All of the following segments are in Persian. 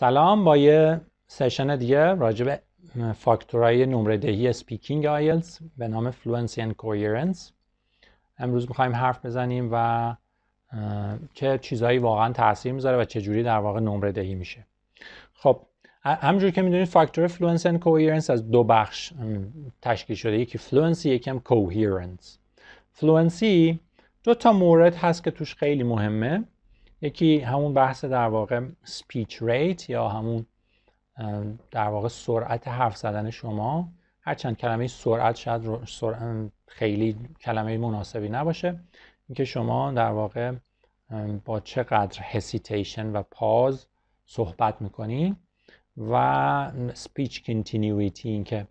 سلام با یه سشن دیگه راجع به فاکتورهای نمره دهی سپیکینگ به نام فلوئنسی اند کوهرنس امروز میخوایم حرف بزنیم و چه چیزهایی واقعا تاثیر میذاره و چجوری جوری در واقع نمره دهی میشه خب همجور که میدونید فاکتور فلوئنس اند کوهرنس از دو بخش تشکیل شده یکی فلوئنسی یکی هم کوهرنس فلوئنسی دو تا مورد هست که توش خیلی مهمه یکی همون بحث در واقع سپیچ ریت یا همون در واقع سرعت حرف زدن شما هر کلمه سرعت شاید خیلی کلمه مناسبی نباشه اینکه شما در واقع با چقدر هسیتیشن و پاز صحبت میکنی و سپیچ کنتینیویتی اینکه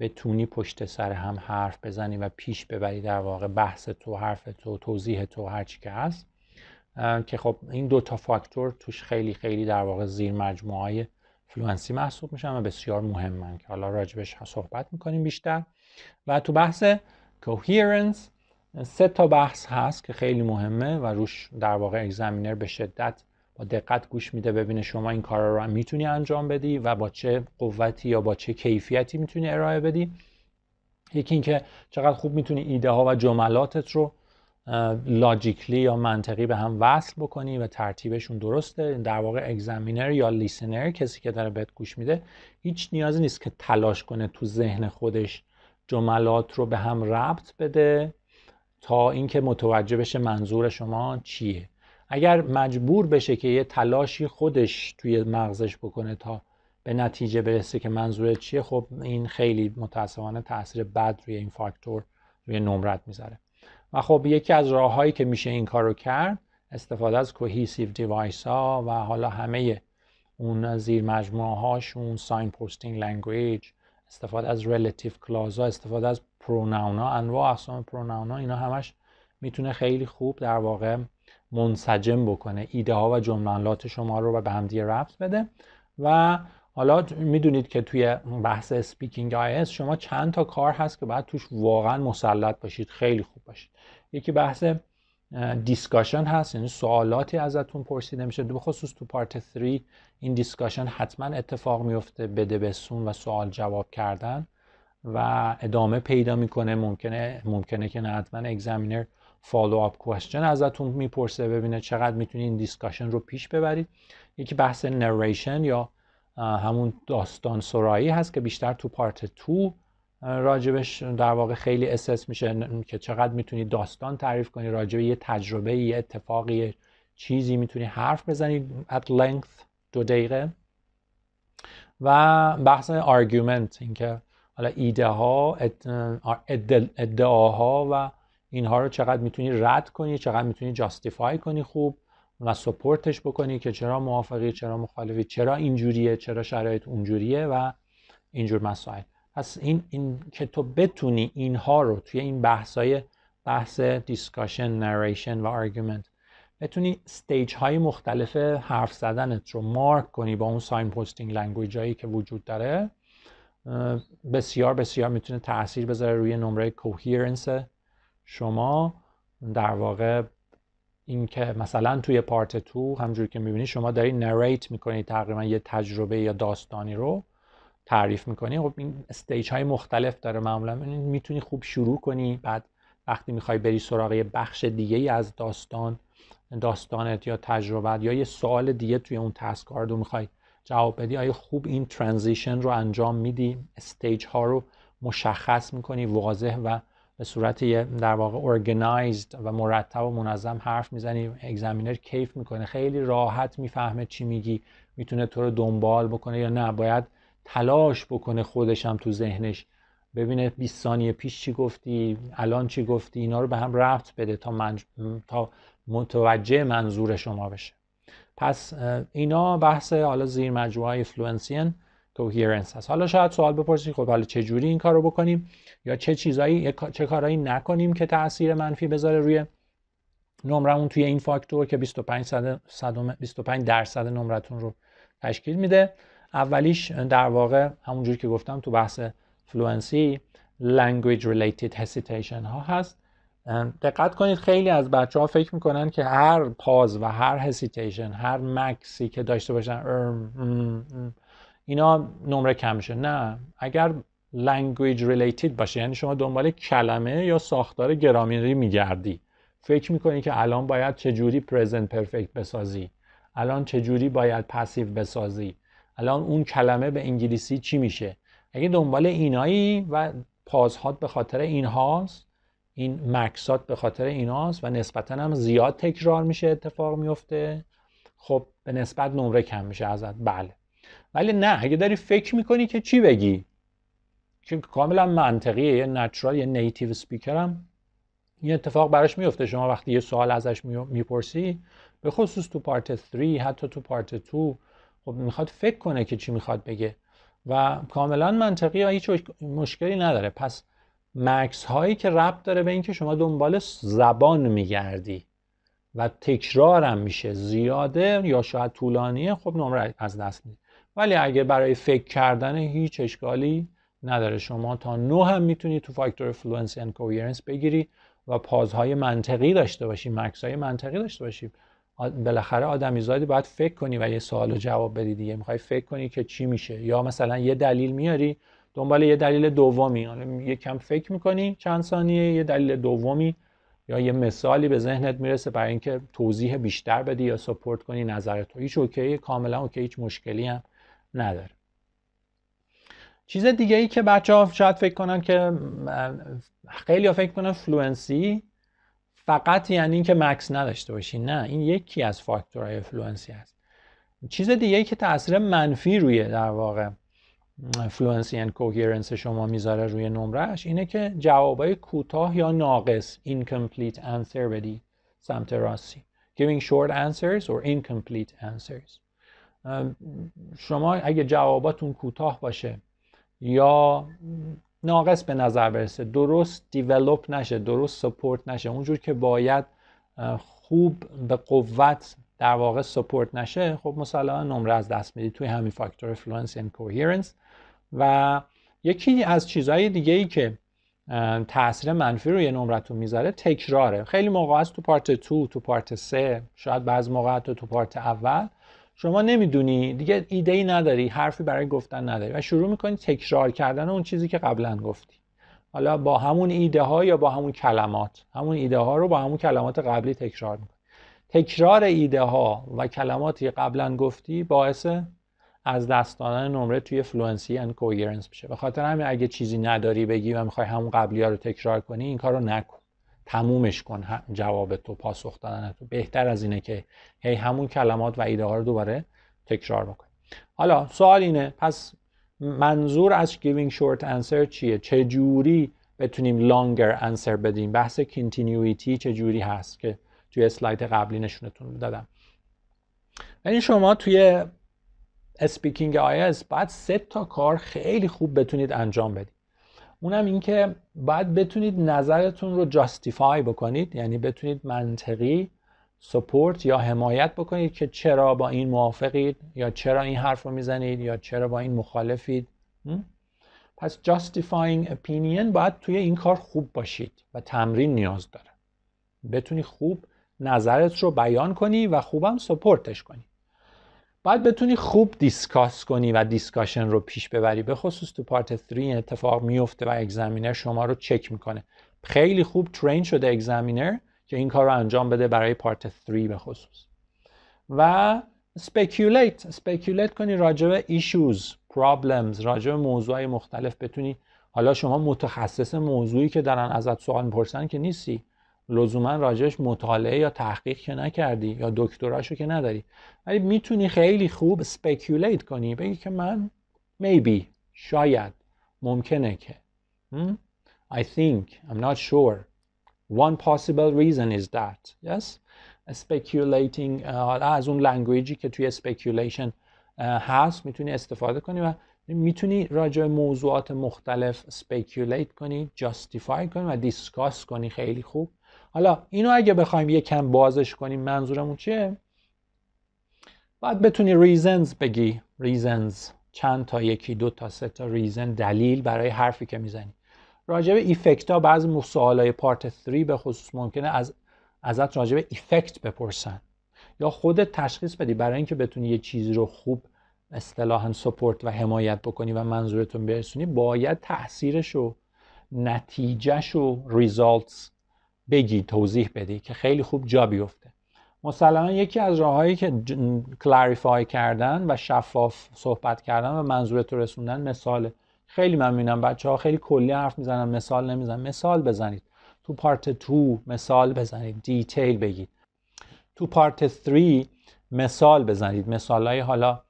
بتونی پشت سر هم حرف بزنی و پیش ببری در واقع بحث تو حرف تو توضیح تو هر که هست که خب این دو تا فاکتور توش خیلی خیلی در واقع زیر مجموعه های فلوئنسی محسوب میشن و بسیار مهمن که حالا راجبش صحبت میکنیم بیشتر و تو بحث کوهیرنس سه تا بحث هست که خیلی مهمه و روش در واقع اگزامینر به شدت با دقت گوش میده ببینه شما این کار رو میتونی انجام بدی و با چه قوتی یا با چه کیفیتی میتونی ارائه بدی یکی اینکه چقدر خوب میتونی ایده ها و جملاتت رو لاجیکلی یا منطقی به هم وصل بکنی و ترتیبشون درسته در واقع اگزامینر یا لیسنر کسی که داره بهت گوش میده هیچ نیازی نیست که تلاش کنه تو ذهن خودش جملات رو به هم ربط بده تا اینکه متوجه بشه منظور شما چیه اگر مجبور بشه که یه تلاشی خودش توی مغزش بکنه تا به نتیجه برسه که منظور چیه خب این خیلی متاسفانه تاثیر بد روی این فاکتور روی نمرت میذاره و خب یکی از راههایی که میشه این کارو کرد استفاده از کوهیسیو دیوایس ها و حالا همه اون زیر مجموعه هاشون ساین پوستینگ لنگویج استفاده از ریلیتیو کلاز استفاده از پروناونا انواع اقسام پروناونا ها اینا همش میتونه خیلی خوب در واقع منسجم بکنه ایده ها و جملات شما رو به همدیگه ربط بده و حالا میدونید که توی بحث اسپیکینگ آی شما چند تا کار هست که باید توش واقعا مسلط باشید خیلی خوب باشید یکی بحث دیسکاشن هست یعنی سوالاتی ازتون پرسیده میشه دو خصوص تو پارت 3 این دیسکاشن حتما اتفاق میفته بده بسون و سوال جواب کردن و ادامه پیدا میکنه ممکنه ممکنه که حتما اگزامینر فالو اپ کوشن ازتون میپرسه ببینه چقدر میتونید این دیسکاشن رو پیش ببرید یکی بحث نریشن یا همون داستان سرایی هست که بیشتر تو پارت تو راجبش در واقع خیلی اسس میشه که چقدر میتونی داستان تعریف کنی راجب یه تجربه یه اتفاقی یه چیزی میتونی حرف بزنی at length دو دقیقه و بحث argument اینکه حالا ایده ها ادعاها و اینها رو چقدر میتونی رد کنی چقدر میتونی جاستیفای کنی خوب و سپورتش بکنی که چرا موافقی چرا مخالفی چرا اینجوریه چرا شرایط اونجوریه و اینجور مسائل پس این, که تو بتونی اینها رو توی این بحثای بحث دیسکاشن نریشن و آرگومنت بتونی ستیج های مختلف حرف زدنت رو مارک کنی با اون ساین پستینگ لنگویج هایی که وجود داره بسیار بسیار میتونه تاثیر بذاره روی نمره کوهیرنس شما در واقع اینکه مثلا توی پارت تو همجوری که میبینی شما داری نریت میکنی تقریبا یه تجربه یا داستانی رو تعریف میکنی خب این استیج های مختلف داره معمولا میتونی خوب شروع کنی بعد وقتی میخوای بری سراغ یه بخش دیگه ای از داستان داستانت یا تجربت یا یه سوال دیگه توی اون تسک رو میخوای جواب بدی آیا خوب این ترانزیشن رو انجام میدی استیج ها رو مشخص میکنی واضح و به صورت یه در واقع ارگنایزد و مرتب و منظم حرف میزنی اگزامینر کیف میکنه خیلی راحت میفهمه چی میگی میتونه تو رو دنبال بکنه یا نه باید تلاش بکنه خودش هم تو ذهنش ببینه 20 ثانیه پیش چی گفتی الان چی گفتی اینا رو به هم رفت بده تا, من... تا متوجه منظور شما بشه پس اینا بحث حالا زیر مجموعه فلوئنسین کوهرنس هست حالا شاید سوال بپرسید خب حالا چه جوری این کار رو بکنیم یا چه چیزایی چه کارهایی نکنیم که تاثیر منفی بذاره روی نمرمون توی این فاکتور که 25, صد... صد... درصد نمرتون رو تشکیل میده اولیش در واقع همونجوری که گفتم تو بحث فلوئنسی language related hesitation ها هست دقت کنید خیلی از بچه ها فکر میکنن که هر پاز و هر هسیتیشن هر مکسی که داشته باشن اینا نمره کم میشه نه اگر language related باشه یعنی شما دنبال کلمه یا ساختار گرامری میگردی فکر میکنی که الان باید چجوری present perfect بسازی الان چجوری باید پسیو بسازی الان اون کلمه به انگلیسی چی میشه اگه دنبال اینایی و پازهات به خاطر اینهاست این مکسات به خاطر ایناست و نسبتا هم زیاد تکرار میشه اتفاق میفته خب به نسبت نمره کم میشه ازت بله ولی نه اگه داری فکر میکنی که چی بگی چون کاملا منطقیه یه نچرال یه نیتیو سپیکر هم این اتفاق براش میفته شما وقتی یه سوال ازش میپرسی به خصوص تو پارت 3 حتی تو پارت 2 خب میخواد فکر کنه که چی میخواد بگه و کاملا منطقیه و هیچ مشکلی نداره پس مکس هایی که ربط داره به اینکه شما دنبال زبان میگردی و تکرارم میشه زیاده یا شاید طولانیه خب نمره از دست میده. ولی اگه برای فکر کردن هیچ اشکالی نداره شما تا نو هم میتونی تو فاکتور فلوئنس اند کوهرنس بگیری و پازهای منطقی داشته باشی های منطقی داشته باشی بالاخره زادی باید فکر کنی و یه سوال جواب بدی دیگه میخوای فکر کنی که چی میشه یا مثلا یه دلیل میاری دنبال یه دلیل دومی یه کم فکر میکنی چند ثانیه یه دلیل دومی یا یه مثالی به ذهنت میرسه برای اینکه توضیح بیشتر بدی یا سپورت کنی نظر تو هیچ اوکی کاملا اوکی هیچ مشکلی هم نداره چیز دیگه ای که بچه ها شاید فکر کنن که خیلی ها فکر کنن فلوئنسی فقط یعنی اینکه مکس نداشته باشی نه این یکی از فاکتورهای فلوئنسی هست چیز دیگه ای که تاثیر منفی روی در واقع فلوئنسی اند کوهرنس شما میذاره روی نمرهش اینه که جوابای کوتاه یا ناقص incomplete answer بدی سمت راستی giving short answers or incomplete answers شما اگه جواباتون کوتاه باشه یا ناقص به نظر برسه درست دیولوپ نشه درست سپورت نشه اونجور که باید خوب به قوت در واقع سپورت نشه خب مسلما نمره از دست میدی توی همین فاکتور افلوئنس اند کوهرنس و یکی از چیزهای دیگه ای که تاثیر منفی روی نمرتون میذاره تکراره خیلی موقع است تو پارت 2 تو پارت سه شاید بعض موقع تو پارت اول شما نمیدونی دیگه ایده ای نداری حرفی برای گفتن نداری و شروع میکنی تکرار کردن اون چیزی که قبلا گفتی حالا با همون ایده ها یا با همون کلمات همون ایده ها رو با همون کلمات قبلی تکرار میکنی تکرار ایده ها و کلماتی که قبلا گفتی باعث از دست دادن نمره توی فلوئنسی اند کوهرنس میشه به خاطر همین اگه چیزی نداری بگی و میخوای همون قبلی ها رو تکرار کنی این کارو نکن تمومش کن جواب تو پاسخ دادن تو بهتر از اینه که هی همون کلمات و ایده ها رو دوباره تکرار بکنی حالا سوال اینه پس منظور از giving short answer چیه چه جوری بتونیم longer answer بدیم بحث continuity چه جوری هست که توی اسلاید قبلی نشونتون دادم یعنی شما توی speaking آیس باید سه تا کار خیلی خوب بتونید انجام بدید اونم اینکه باید بتونید نظرتون رو جاستیفای بکنید یعنی بتونید منطقی سپورت یا حمایت بکنید که چرا با این موافقید یا چرا این حرف رو میزنید یا چرا با این مخالفید پس جاستیفایینگ اپینین باید توی این کار خوب باشید و تمرین نیاز داره بتونی خوب نظرت رو بیان کنی و خوبم سپورتش کنی باید بتونی خوب دیسکاس کنی و دیسکاشن رو پیش ببری به خصوص تو پارت 3 این اتفاق میفته و اگزامینر شما رو چک میکنه خیلی خوب ترین شده اگزمینر که این کار رو انجام بده برای پارت 3 به خصوص و سپیکیولیت سپیکیولیت کنی راجع ایشوز پرابلمز راجع موضوع مختلف بتونی حالا شما متخصص موضوعی که دارن ازت سوال میپرسن که نیستی لزوما راجعش مطالعه یا تحقیق که نکردی یا دکتراشو که نداری ولی میتونی خیلی خوب سپیکیولیت کنی بگی که من میبی، شاید ممکنه که hmm? I think I'm not sure one possible reason is that yes speculating uh, از اون لنگویجی که توی speculation uh, هست میتونی استفاده کنی و میتونی راجع موضوعات مختلف سپیکیولیت کنی جاستیفای کنی و دیسکاس کنی خیلی خوب حالا اینو اگه بخوایم یه کم بازش کنیم منظورمون چیه باید بتونی ریزنز بگی ریزنز چند تا یکی دو تا سه تا ریزن دلیل برای حرفی که میزنی راجع به ایفکت ها بعضی های پارت 3 به خصوص ممکنه از ازت راجع ایفکت بپرسن یا خودت تشخیص بدی برای اینکه بتونی یه چیزی رو خوب اصطلاحا سپورت و حمایت بکنی و منظورتون برسونی باید تاثیرش و نتیجهش و ریزالتس بگی توضیح بدی که خیلی خوب جا بیفته مسلما یکی از راههایی که کلاریفای کردن و شفاف صحبت کردن و منظور تو رسوندن مثاله خیلی من میبینم بچه ها خیلی کلی حرف میزنن مثال نمیزنن مثال بزنید تو پارت 2 مثال بزنید دیتیل بگید تو پارت 3 مثال بزنید مثال های حالا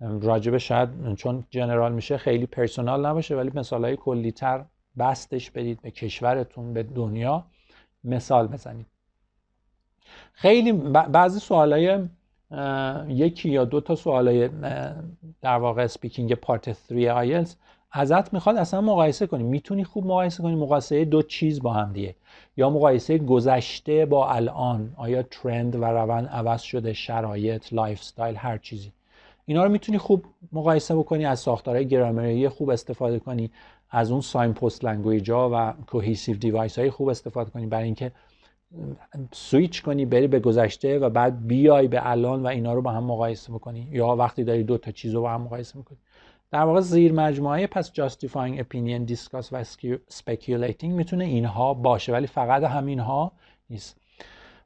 راجبه شاید چون جنرال میشه خیلی پرسونال نباشه ولی مثال های کلیتر بستش بدید به کشورتون به دنیا مثال بزنیم خیلی بعضی سوالای یکی یا دو تا سوالای در واقع سپیکینگ پارت 3 آیلز ازت میخواد اصلا مقایسه کنی میتونی خوب مقایسه کنی مقایسه دو چیز با هم دیگه یا مقایسه گذشته با الان آیا ترند و روند عوض شده شرایط لایف ستایل هر چیزی اینا رو میتونی خوب مقایسه بکنی از ساختارهای گرامری خوب استفاده کنی از اون ساین پست لنگویج ها و کوهیسیو دیوایس های خوب استفاده کنی برای اینکه سویچ کنی بری به گذشته و بعد بیای به الان و اینا رو با هم مقایسه بکنی یا وقتی داری دو تا چیز رو با هم مقایسه میکنی در واقع زیر مجموعه پس justifying opinion discuss و speculating میتونه اینها باشه ولی فقط همینها نیست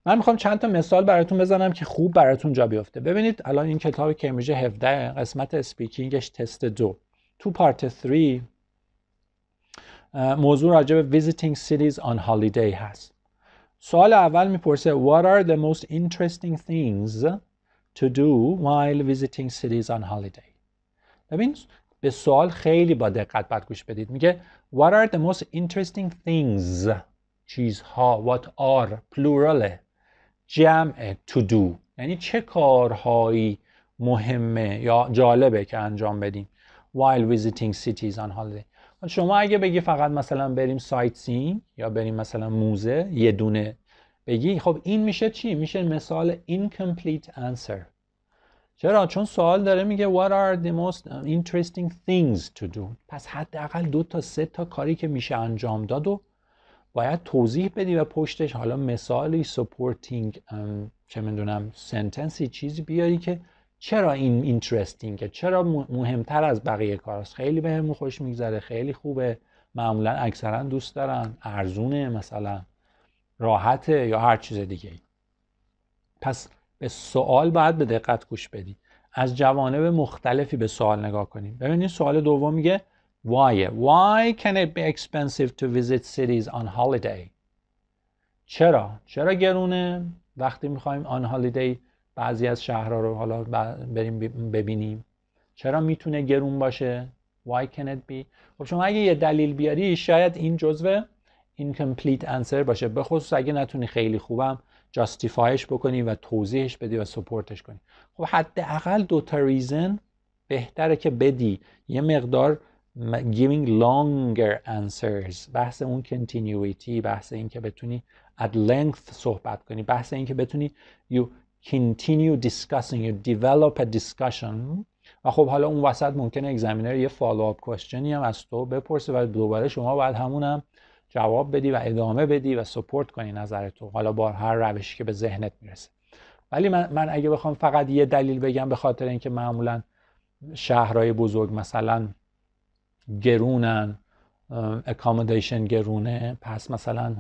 من میخوام چند تا مثال براتون بزنم که خوب براتون جا بیفته ببینید الان این کتاب کمبریج 17 قسمت اسپیکینگش تست دو تو پارت 3 Uh, موضوع راجع به visiting cities on holiday هست سوال اول میپرسه what are the most interesting things to do while visiting cities on holiday ببین به سوال خیلی با دقت باید گوش بدید میگه what are the most interesting things چیزها what are plural? جمع to do یعنی چه کارهایی مهمه یا جالبه که انجام بدیم while visiting cities on holiday شما اگه بگی فقط مثلا بریم سایت سین یا بریم مثلا موزه یه دونه بگی خب این میشه چی میشه مثال incomplete answer چرا چون سوال داره میگه what are the most interesting things to do پس حداقل دو تا سه تا کاری که میشه انجام داد و باید توضیح بدی و پشتش حالا مثالی supporting چه میدونم سنتنسی چیزی بیاری که چرا این اینترستینگه چرا مهمتر از بقیه کاراست خیلی بهمون به خوش میگذره خیلی خوبه معمولا اکثرا دوست دارن ارزونه مثلا راحته یا هر چیز دیگه پس به سوال باید به دقت گوش بدید از جوانب مختلفی به سوال نگاه کنیم ببینید سوال دوم میگه why why can it be expensive to visit cities on holiday چرا چرا گرونه وقتی میخوایم آن holiday بعضی از شهرها رو حالا بریم ببینیم چرا میتونه گرون باشه why can it be خب شما اگه یه دلیل بیاری شاید این جزوه incomplete answer باشه به خصوص اگه نتونی خیلی خوبم جاستیفایش بکنی و توضیحش بدی و سپورتش کنی خب حداقل دو تا ریزن بهتره که بدی یه مقدار giving longer answers بحث اون continuity بحث این که بتونی at length صحبت کنی بحث این که بتونی you continue discussing you develop a discussion و خب حالا اون وسط ممکنه اگزامینر یه up کوشنی هم از تو بپرسه و دوباره شما باید همونم جواب بدی و ادامه بدی و سپورت کنی نظر تو حالا با هر روشی که به ذهنت میرسه ولی من, اگه بخوام فقط یه دلیل بگم به خاطر اینکه معمولا شهرهای بزرگ مثلا گرونن اکامودیشن گرونه پس مثلا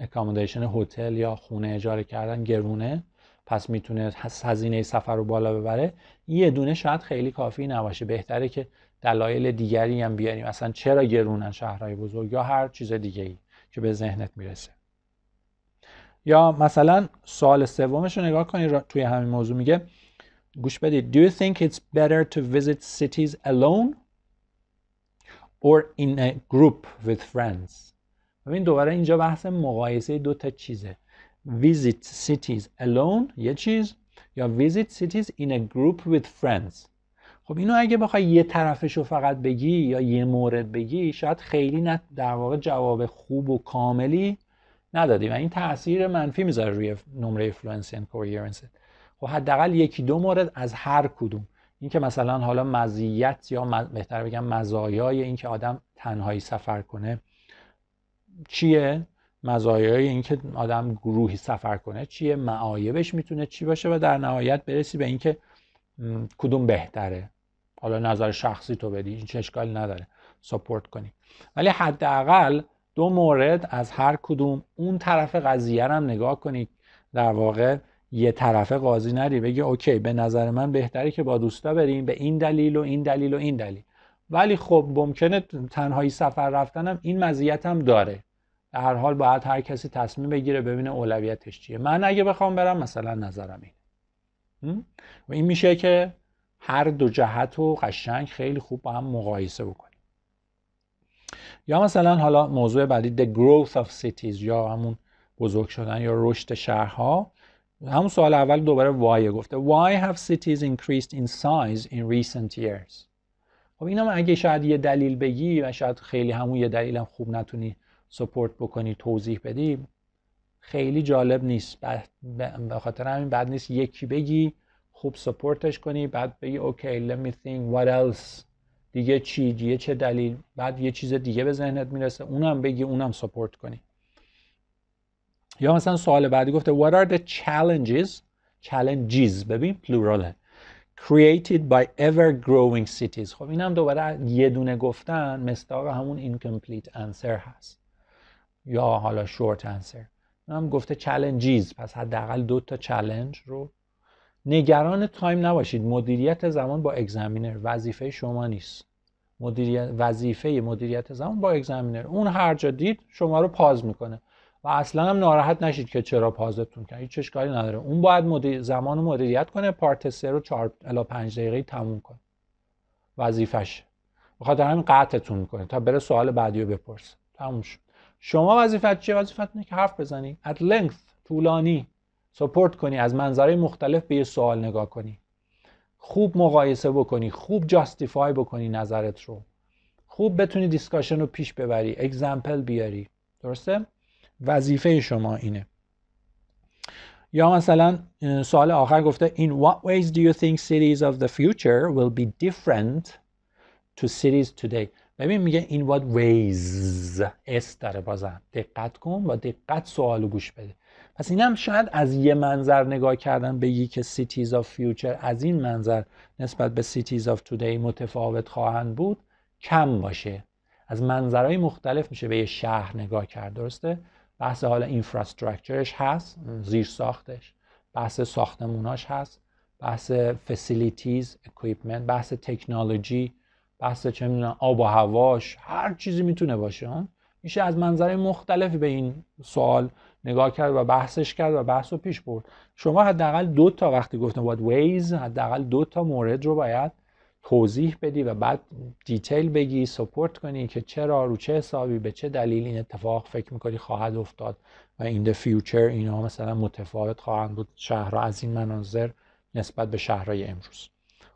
اکامودیشن هتل یا خونه اجاره کردن گرونه پس میتونه هزینه سفر رو بالا ببره یه دونه شاید خیلی کافی نباشه بهتره که دلایل دیگری هم بیاریم اصلا چرا گرونن شهرهای بزرگ یا هر چیز دیگه ای که به ذهنت میرسه یا مثلا سوال سومش رو نگاه کنید توی همین موضوع میگه گوش بدید Do you think it's better to visit cities alone or in a group with friends ببین دوباره اینجا بحث مقایسه دو تا چیزه visit cities alone یه چیز یا visit cities in a group with friends خب اینو اگه بخوای یه طرفش رو فقط بگی یا یه مورد بگی شاید خیلی نه در واقع جواب خوب و کاملی ندادی و این تاثیر منفی میذاره روی نمره فلوئنسی اند coherence خب حداقل یکی دو مورد از هر کدوم اینکه مثلا حالا مزیت یا بهتر بگم مزایای اینکه آدم تنهایی سفر کنه چیه مزایای اینکه آدم گروهی سفر کنه چیه معایبش میتونه چی باشه و در نهایت برسی به اینکه کدوم بهتره حالا نظر شخصی تو بدی این اشکالی نداره سپورت کنی ولی حداقل دو مورد از هر کدوم اون طرف قضیه هم نگاه کنی در واقع یه طرف قاضی نری بگی اوکی به نظر من بهتره که با دوستا بریم به این دلیل و این دلیل و این دلیل ولی خب ممکنه تنهایی سفر رفتنم این مزیت داره هر حال باید هر کسی تصمیم بگیره ببینه اولویتش چیه من اگه بخوام برم مثلا نظرم اینه. و این میشه که هر دو جهت و قشنگ خیلی خوب با هم مقایسه بکنیم یا مثلا حالا موضوع بعدی The Growth of Cities یا همون بزرگ شدن یا رشد شهرها همون سوال اول دوباره وای گفته Why have cities increased in size in recent years خب اینم اگه شاید یه دلیل بگی و شاید خیلی همون یه دلیلم خوب نتونی سپورت بکنی توضیح بدی خیلی جالب نیست به خاطر همین بعد نیست یکی بگی خوب سپورتش کنی بعد بگی اوکی let me think what else دیگه چی دیگه چه دلیل بعد یه چیز دیگه به ذهنت میرسه اونم بگی اونم سپورت کنی یا مثلا سوال بعدی گفته what are the challenges challenges ببین پلوراله created by ever growing cities خب اینم دوباره یه دونه گفتن مستاق همون incomplete answer هست یا حالا شورت انسر هم گفته چلنجیز پس حداقل دو تا چلنج رو نگران تایم نباشید مدیریت زمان با اگزامینر وظیفه شما نیست مدیریت وظیفه مدیریت زمان با اگزامینر اون هر جا دید شما رو پاز میکنه و اصلا هم ناراحت نشید که چرا پازتون کرد هیچ چشکاری نداره اون باید مدیر زمان مدیریت کنه پارت 3 رو 4 الی 5 دقیقه تموم کنه وظیفش بخاطر همین قطعتون میکنه تا بره سوال بعدی رو بپرسه تموم شد شما وظیفت چیه وظیفت اینه که حرف بزنی at length طولانی سپورت کنی از منظره مختلف به یه سوال نگاه کنی خوب مقایسه بکنی خوب جاستیفای بکنی نظرت رو خوب بتونی دیسکاشن رو پیش ببری اگزمپل بیاری درسته وظیفه شما اینه یا مثلا سوال آخر گفته این what ways do you think cities of the future will be different to cities today ببین میگه این what ways اس داره بازم دقت کن و دقت سوالو گوش بده پس اینم شاید از یه منظر نگاه کردن به که cities of future از این منظر نسبت به cities of today متفاوت خواهند بود کم باشه از منظرهای مختلف میشه به یه شهر نگاه کرد درسته بحث حالا اینفراستراکچرش هست زیر ساختش بحث ساختموناش هست بحث فسیلیتیز اکویپمنت بحث تکنولوژی بحث چه میدونم آب و هواش هر چیزی میتونه باشه میشه از منظر مختلف به این سوال نگاه کرد و بحثش کرد و بحث رو پیش برد شما حداقل دو تا وقتی گفتم باید ویز حداقل دو تا مورد رو باید توضیح بدی و بعد دیتیل بگی سپورت کنی که چرا رو چه حسابی به چه دلیل این اتفاق فکر میکنی خواهد افتاد و این the future اینا مثلا متفاوت خواهند بود شهرها از این مناظر نسبت به شهرهای امروز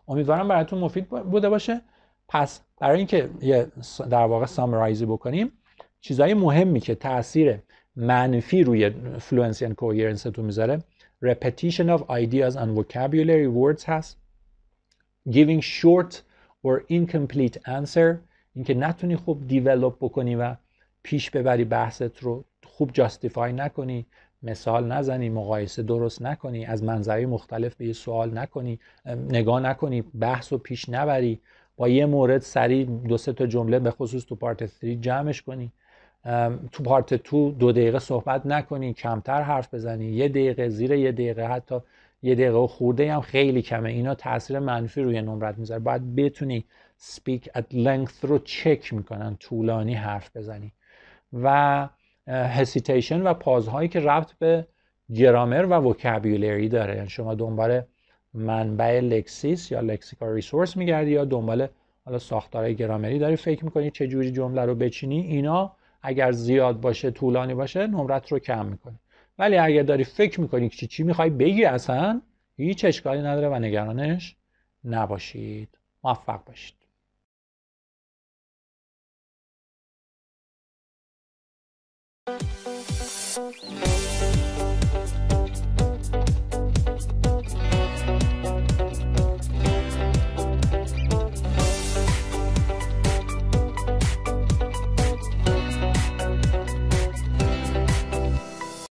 امیدوارم براتون مفید بوده باشه پس برای اینکه یه در واقع سامرایزی بکنیم چیزهای مهمی که تاثیر منفی روی فلوئنسی اند کوهرنس تو میذاره repetition of ideas and vocabulary words هست giving short or incomplete answer اینکه نتونی خوب دیولپ بکنی و پیش ببری بحثت رو خوب جاستیفای نکنی مثال نزنی مقایسه درست نکنی از منظری مختلف به یه سوال نکنی نگاه نکنی بحث رو پیش نبری با یه مورد سریع دو سه تا جمله به خصوص تو پارت 3 جمعش کنی تو پارت 2 دو دقیقه صحبت نکنی کمتر حرف بزنی یه دقیقه زیر یه دقیقه حتی یه دقیقه و هم خیلی کمه اینا تاثیر منفی روی نمرت میذاره باید بتونی سپیک ات length رو چک میکنن طولانی حرف بزنی و هسیتیشن و پازهایی که ربط به گرامر و وکابیولری داره یعنی شما دنبال منبع لکسیس یا لکسیکال ریسورس میگردی یا دنبال حالا ساختارهای گرامری داری فکر میکنی چه جوری جمله رو بچینی اینا اگر زیاد باشه طولانی باشه نمرت رو کم میکنه ولی اگر داری فکر میکنی چی چی میخوای بگی اصلا هیچ اشکالی نداره و نگرانش نباشید موفق باشید